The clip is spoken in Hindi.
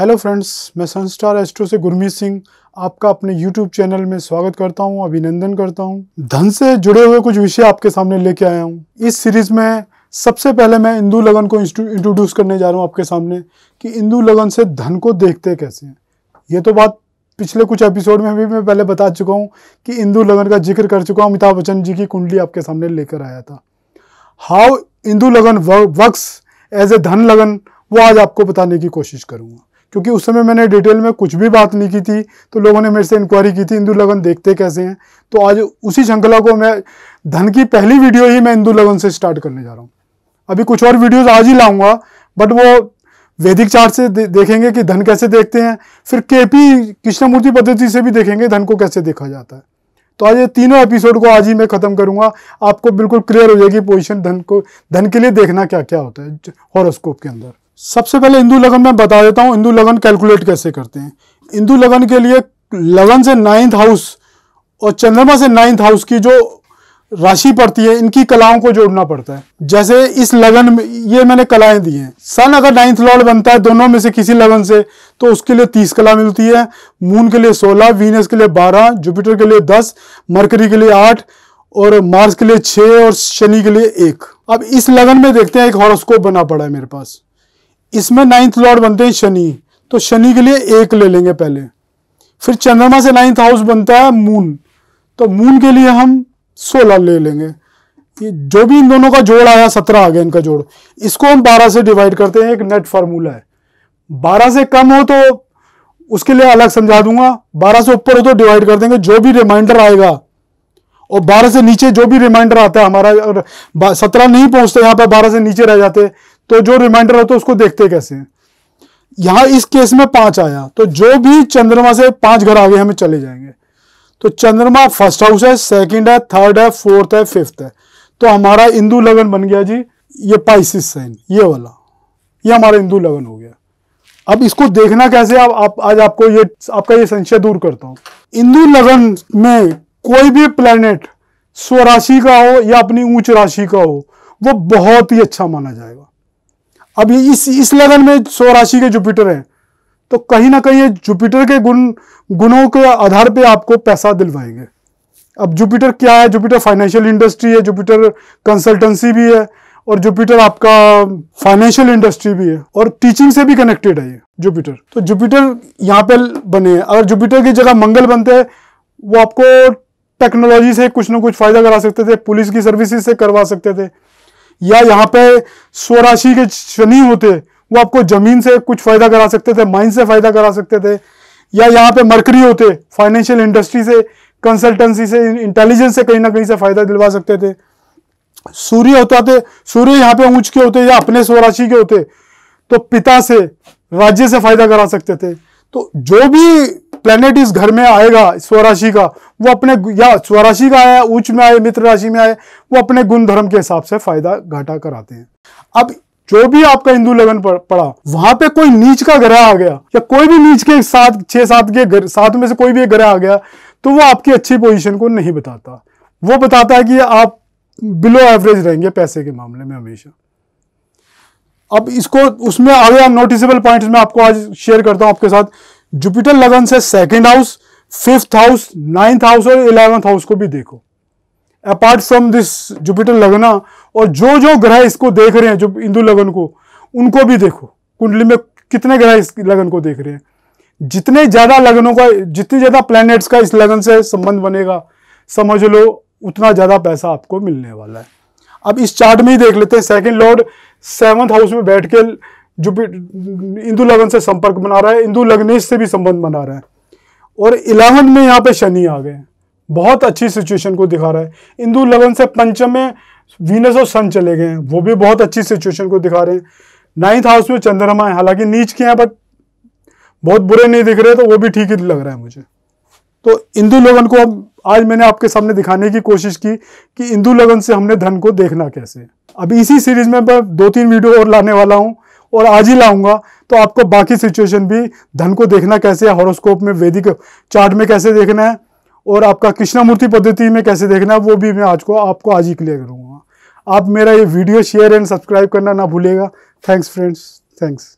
हेलो फ्रेंड्स मैं सनस्टार एस्ट्रो से गुरमीत सिंह आपका अपने यूट्यूब चैनल में स्वागत करता हूं अभिनंदन करता हूं धन से जुड़े हुए कुछ विषय आपके सामने लेके आया हूं इस सीरीज में सबसे पहले मैं इंदू लगन को इंट्रोड्यूस करने जा रहा हूं आपके सामने कि इंदू लगन से धन को देखते कैसे हैं ये तो बात पिछले कुछ एपिसोड में भी मैं पहले बता चुका हूँ कि इंदू लगन का जिक्र कर चुका हूँ अमिताभ बच्चन जी की कुंडली आपके सामने लेकर आया था हाउ इंदू लगन वर्क एज ए धन लगन वो आज आपको बताने की कोशिश करूँगा क्योंकि उस समय मैंने डिटेल में कुछ भी बात नहीं की थी तो लोगों ने मेरे से इंक्वायरी की थी इंदू लगन देखते कैसे हैं तो आज उसी श्रृंखला को मैं धन की पहली वीडियो ही मैं इंदू लगन से स्टार्ट करने जा रहा हूँ अभी कुछ और वीडियोज़ आज ही लाऊंगा बट वो वैदिक चार्ट से दे, देखेंगे कि धन कैसे देखते हैं फिर केपी कृष्णमूर्ति पद्धति से भी देखेंगे धन को कैसे देखा जाता है तो आज ये तीनों एपिसोड को आज ही मैं खत्म करूंगा आपको बिल्कुल क्लियर हो जाएगी पोजीशन धन को धन के लिए देखना क्या क्या होता है हॉरोस्कोप के अंदर सबसे पहले इंदू लगन में बता देता हूँ इंदू लगन कैलकुलेट कैसे करते हैं इंदू लगन के लिए लगन से नाइन्थ हाउस और चंद्रमा से नाइन्थ हाउस की जो राशि पड़ती है इनकी कलाओं को जोड़ना पड़ता है जैसे इस लगन में ये मैंने कलाएं दी हैं सन अगर नाइन्थ लॉर्ड बनता है दोनों में से किसी लगन से तो उसके लिए तीस कला मिलती है मून के लिए सोलह वीनस के लिए बारह जुपिटर के लिए दस मरकरी के लिए आठ और मार्स के लिए छः और शनि के लिए एक अब इस लगन में देखते हैं एक हॉरोस्कोप बना पड़ा है मेरे पास इसमें नाइन्थ लॉर्ड बनते हैं शनि तो शनि के लिए एक ले लेंगे पहले फिर चंद्रमा से नाइन्थ हाउस बनता है मून तो मून के लिए हम सोलह ले लेंगे ये जो भी इन दोनों का जोड़ आया सत्रह आ गया इनका जोड़ इसको हम बारह से डिवाइड करते हैं एक नेट फार्मूला है बारह से कम हो तो उसके लिए अलग समझा दूंगा बारह से ऊपर हो तो डिवाइड कर देंगे जो भी रिमाइंडर आएगा और बारह से नीचे जो भी रिमाइंडर आता है हमारा सत्रह नहीं पहुंचते यहां पर बारह से नीचे रह जाते तो जो रिमाइंडर होता है तो उसको देखते कैसे हैं यहां इस केस में पांच आया तो जो भी चंद्रमा से पांच घर आगे हमें चले जाएंगे तो चंद्रमा फर्स्ट हाउस है सेकंड है थर्ड है फोर्थ है फिफ्थ है तो हमारा इंदु लगन बन गया जी ये पाइसिस साइन ये वाला ये हमारा इंदु लगन हो गया अब इसको देखना कैसे आप, आप आज आपको ये आपका ये संशय दूर करता हूं इंदु लगन में कोई भी प्लेनेट स्वराशि का हो या अपनी ऊंच राशि का हो वो बहुत ही अच्छा माना जाएगा अब ये इस इस लगन में सौ राशि के जुपिटर हैं तो कहीं ना कहीं ये जुपिटर के गुण गुणों के आधार पे आपको पैसा दिलवाएंगे अब जुपिटर क्या है जुपिटर फाइनेंशियल इंडस्ट्री है जुपिटर कंसल्टेंसी भी है और जुपिटर आपका फाइनेंशियल इंडस्ट्री भी है और टीचिंग से भी कनेक्टेड है ये जुपिटर तो जुपिटर यहाँ पे बने हैं अगर जुपिटर की जगह मंगल बनते हैं वो आपको टेक्नोलॉजी से कुछ ना कुछ फ़ायदा करा सकते थे पुलिस की सर्विसेज से करवा सकते थे या यहाँ पे स्वराशि के शनि होते वो आपको जमीन से कुछ फायदा करा सकते थे माइन से फायदा करा सकते थे या यहाँ पे मरकरी होते फाइनेंशियल इंडस्ट्री से कंसल्टेंसी से इंटेलिजेंस से कहीं ना कहीं से फायदा दिलवा सकते थे सूर्य होता थे सूर्य यहाँ पे ऊंच के होते या अपने स्वराशि के होते तो पिता से राज्य से फायदा करा सकते थे तो जो भी प्लेनेट इस घर में आएगा स्वराशि का वो अपने या स्वराशि का आया उच्च में आए मित्र राशि में आए वो अपने गुण धर्म के हिसाब से फायदा घाटा कराते हैं अब जो भी आपका हिंदू लगन पड़ा वहां पे कोई नीच का ग्रह आ गया या कोई भी नीच के साथ छह सात के साथ में से कोई भी ग्रह आ गया तो वो आपकी अच्छी पोजिशन को नहीं बताता वो बताता है कि आप बिलो एवरेज रहेंगे पैसे के मामले में हमेशा अब इसको उसमें आ गया नोटिसेबल पॉइंट में आपको आज शेयर करता हूं आपके साथ जुपिटर लगन से second house fifth house ninth house और इलेवंथ हाउस को भी देखो अपार्ट फ्रॉम दिस जुपिटर लगना और जो जो ग्रह इसको देख रहे हैं जो इंदु लगन को उनको भी देखो कुंडली में कितने ग्रह इस लगन को देख रहे हैं जितने ज़्यादा लगनों का जितने ज़्यादा प्लैनेट्स का इस लगन से संबंध बनेगा समझ लो उतना ज़्यादा पैसा आपको मिलने वाला है अब इस चार्ट में ही देख लेते हैं सेकेंड लॉर्ड सेवंथ हाउस में बैठ के जुपिटर इंदु लगन से संपर्क बना रहा है इंदु लग्नेश से भी संबंध बना रहा है और इलेवंथ में यहाँ पे शनि आ गए बहुत अच्छी सिचुएशन को दिखा रहा है इंदु लगन से पंचम में वीनस और सन चले गए हैं वो भी बहुत अच्छी सिचुएशन को दिखा रहे हैं नाइन्थ हाउस में चंद्रमा है हालांकि नीच के हैं बट बहुत बुरे नहीं दिख रहे तो वो भी ठीक ही लग रहा है मुझे तो हिंदू लगन को अब आज मैंने आपके सामने दिखाने की कोशिश की कि हिंदू लगन से हमने धन को देखना कैसे अभी इसी सीरीज में मैं दो तीन वीडियो और लाने वाला हूँ और आज ही लाऊंगा तो आपको बाकी सिचुएशन भी धन को देखना कैसे है हॉरोस्कोप में वैदिक चार्ट में कैसे देखना है और आपका कृष्णामूर्ति पद्धति में कैसे देखना है वो भी मैं आज को आपको आज ही क्लियर करूँगा आप मेरा ये वीडियो शेयर एंड सब्सक्राइब करना ना भूलेगा थैंक्स फ्रेंड्स थैंक्स